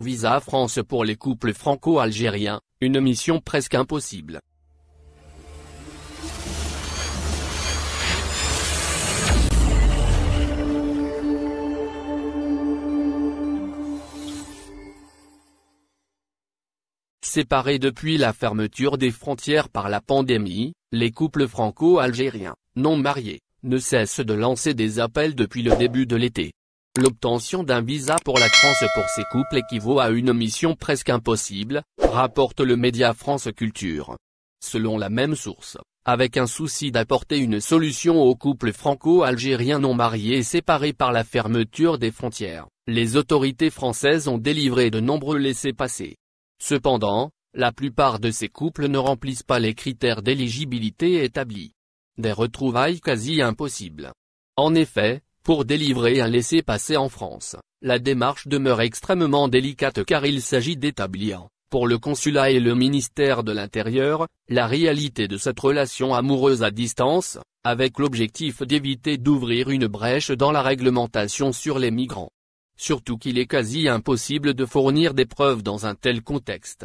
Visa France pour les couples franco-algériens, une mission presque impossible. Séparés depuis la fermeture des frontières par la pandémie, les couples franco-algériens, non mariés, ne cessent de lancer des appels depuis le début de l'été. L'obtention d'un visa pour la France pour ces couples équivaut à une mission presque impossible, rapporte le média France Culture. Selon la même source, avec un souci d'apporter une solution aux couples franco-algériens non mariés et séparés par la fermeture des frontières, les autorités françaises ont délivré de nombreux laissés-passer. Cependant, la plupart de ces couples ne remplissent pas les critères d'éligibilité établis. Des retrouvailles quasi impossibles. En effet, pour délivrer un laissez-passer en France, la démarche demeure extrêmement délicate car il s'agit d'établir, pour le consulat et le ministère de l'Intérieur, la réalité de cette relation amoureuse à distance, avec l'objectif d'éviter d'ouvrir une brèche dans la réglementation sur les migrants. Surtout qu'il est quasi impossible de fournir des preuves dans un tel contexte,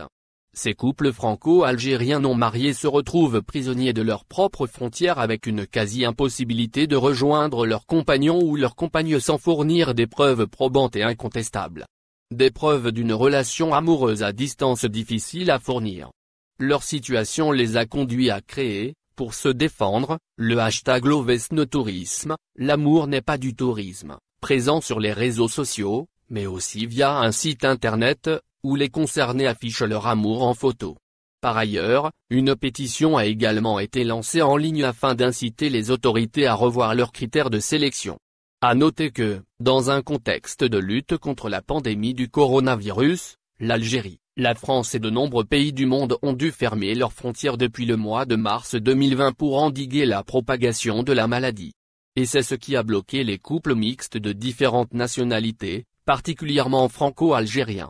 ces couples franco-algériens non mariés se retrouvent prisonniers de leurs propres frontières avec une quasi-impossibilité de rejoindre leurs compagnons ou leurs compagnes sans fournir des preuves probantes et incontestables. Des preuves d'une relation amoureuse à distance difficile à fournir. Leur situation les a conduits à créer, pour se défendre, le hashtag Lovesnotourisme, l'amour n'est pas du tourisme, présent sur les réseaux sociaux, mais aussi via un site internet, où les concernés affichent leur amour en photo. Par ailleurs, une pétition a également été lancée en ligne afin d'inciter les autorités à revoir leurs critères de sélection. À noter que, dans un contexte de lutte contre la pandémie du coronavirus, l'Algérie, la France et de nombreux pays du monde ont dû fermer leurs frontières depuis le mois de mars 2020 pour endiguer la propagation de la maladie. Et c'est ce qui a bloqué les couples mixtes de différentes nationalités, particulièrement franco-algériens.